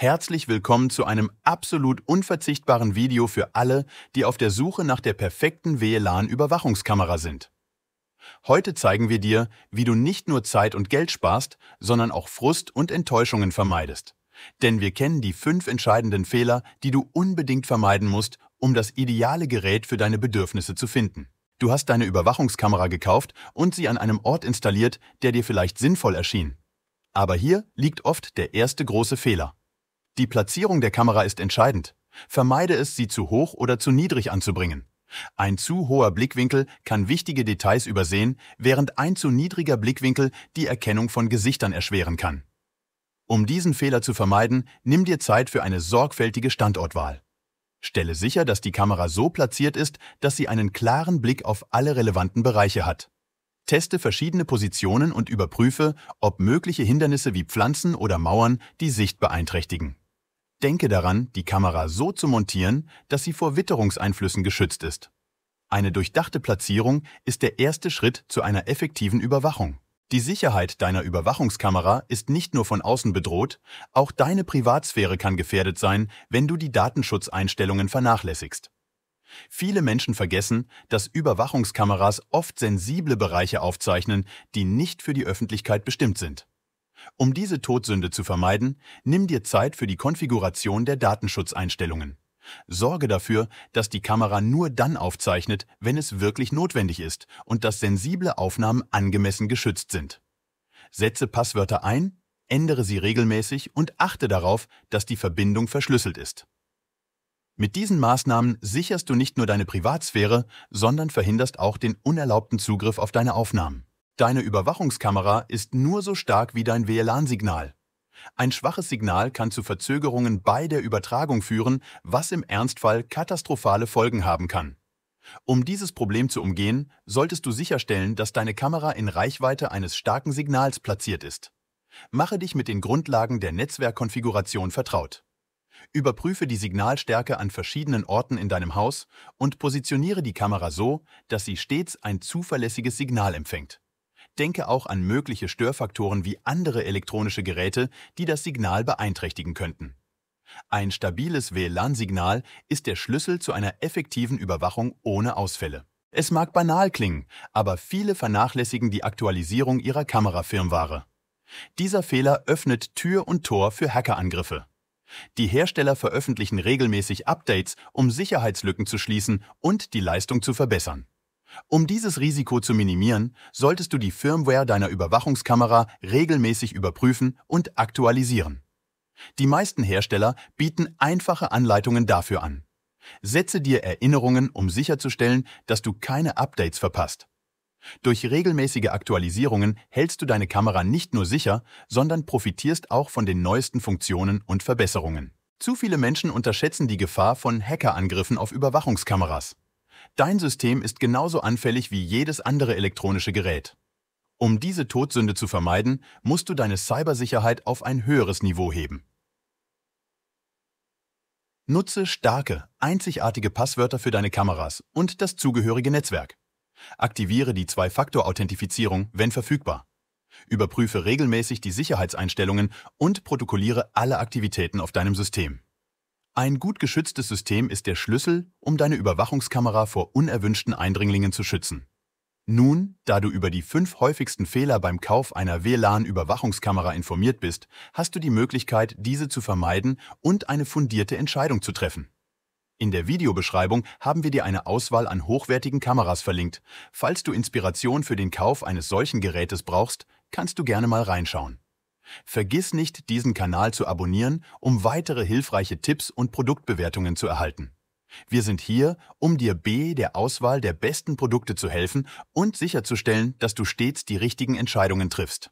Herzlich willkommen zu einem absolut unverzichtbaren Video für alle, die auf der Suche nach der perfekten WLAN-Überwachungskamera sind. Heute zeigen wir dir, wie du nicht nur Zeit und Geld sparst, sondern auch Frust und Enttäuschungen vermeidest. Denn wir kennen die fünf entscheidenden Fehler, die du unbedingt vermeiden musst, um das ideale Gerät für deine Bedürfnisse zu finden. Du hast deine Überwachungskamera gekauft und sie an einem Ort installiert, der dir vielleicht sinnvoll erschien. Aber hier liegt oft der erste große Fehler. Die Platzierung der Kamera ist entscheidend. Vermeide es, sie zu hoch oder zu niedrig anzubringen. Ein zu hoher Blickwinkel kann wichtige Details übersehen, während ein zu niedriger Blickwinkel die Erkennung von Gesichtern erschweren kann. Um diesen Fehler zu vermeiden, nimm dir Zeit für eine sorgfältige Standortwahl. Stelle sicher, dass die Kamera so platziert ist, dass sie einen klaren Blick auf alle relevanten Bereiche hat. Teste verschiedene Positionen und überprüfe, ob mögliche Hindernisse wie Pflanzen oder Mauern die Sicht beeinträchtigen. Denke daran, die Kamera so zu montieren, dass sie vor Witterungseinflüssen geschützt ist. Eine durchdachte Platzierung ist der erste Schritt zu einer effektiven Überwachung. Die Sicherheit deiner Überwachungskamera ist nicht nur von außen bedroht, auch deine Privatsphäre kann gefährdet sein, wenn du die Datenschutzeinstellungen vernachlässigst. Viele Menschen vergessen, dass Überwachungskameras oft sensible Bereiche aufzeichnen, die nicht für die Öffentlichkeit bestimmt sind. Um diese Todsünde zu vermeiden, nimm dir Zeit für die Konfiguration der Datenschutzeinstellungen. Sorge dafür, dass die Kamera nur dann aufzeichnet, wenn es wirklich notwendig ist und dass sensible Aufnahmen angemessen geschützt sind. Setze Passwörter ein, ändere sie regelmäßig und achte darauf, dass die Verbindung verschlüsselt ist. Mit diesen Maßnahmen sicherst du nicht nur deine Privatsphäre, sondern verhinderst auch den unerlaubten Zugriff auf deine Aufnahmen. Deine Überwachungskamera ist nur so stark wie dein WLAN-Signal. Ein schwaches Signal kann zu Verzögerungen bei der Übertragung führen, was im Ernstfall katastrophale Folgen haben kann. Um dieses Problem zu umgehen, solltest du sicherstellen, dass deine Kamera in Reichweite eines starken Signals platziert ist. Mache dich mit den Grundlagen der Netzwerkkonfiguration vertraut. Überprüfe die Signalstärke an verschiedenen Orten in deinem Haus und positioniere die Kamera so, dass sie stets ein zuverlässiges Signal empfängt denke auch an mögliche Störfaktoren wie andere elektronische Geräte, die das Signal beeinträchtigen könnten. Ein stabiles WLAN-Signal ist der Schlüssel zu einer effektiven Überwachung ohne Ausfälle. Es mag banal klingen, aber viele vernachlässigen die Aktualisierung ihrer Kamerafirmware. Dieser Fehler öffnet Tür und Tor für Hackerangriffe. Die Hersteller veröffentlichen regelmäßig Updates, um Sicherheitslücken zu schließen und die Leistung zu verbessern. Um dieses Risiko zu minimieren, solltest du die Firmware deiner Überwachungskamera regelmäßig überprüfen und aktualisieren. Die meisten Hersteller bieten einfache Anleitungen dafür an. Setze dir Erinnerungen, um sicherzustellen, dass du keine Updates verpasst. Durch regelmäßige Aktualisierungen hältst du deine Kamera nicht nur sicher, sondern profitierst auch von den neuesten Funktionen und Verbesserungen. Zu viele Menschen unterschätzen die Gefahr von Hackerangriffen auf Überwachungskameras. Dein System ist genauso anfällig wie jedes andere elektronische Gerät. Um diese Todsünde zu vermeiden, musst du deine Cybersicherheit auf ein höheres Niveau heben. Nutze starke, einzigartige Passwörter für deine Kameras und das zugehörige Netzwerk. Aktiviere die Zwei-Faktor-Authentifizierung, wenn verfügbar. Überprüfe regelmäßig die Sicherheitseinstellungen und protokolliere alle Aktivitäten auf deinem System. Ein gut geschütztes System ist der Schlüssel, um deine Überwachungskamera vor unerwünschten Eindringlingen zu schützen. Nun, da du über die fünf häufigsten Fehler beim Kauf einer WLAN-Überwachungskamera informiert bist, hast du die Möglichkeit, diese zu vermeiden und eine fundierte Entscheidung zu treffen. In der Videobeschreibung haben wir dir eine Auswahl an hochwertigen Kameras verlinkt. Falls du Inspiration für den Kauf eines solchen Gerätes brauchst, kannst du gerne mal reinschauen. Vergiss nicht, diesen Kanal zu abonnieren, um weitere hilfreiche Tipps und Produktbewertungen zu erhalten. Wir sind hier, um dir B der Auswahl der besten Produkte zu helfen und sicherzustellen, dass du stets die richtigen Entscheidungen triffst.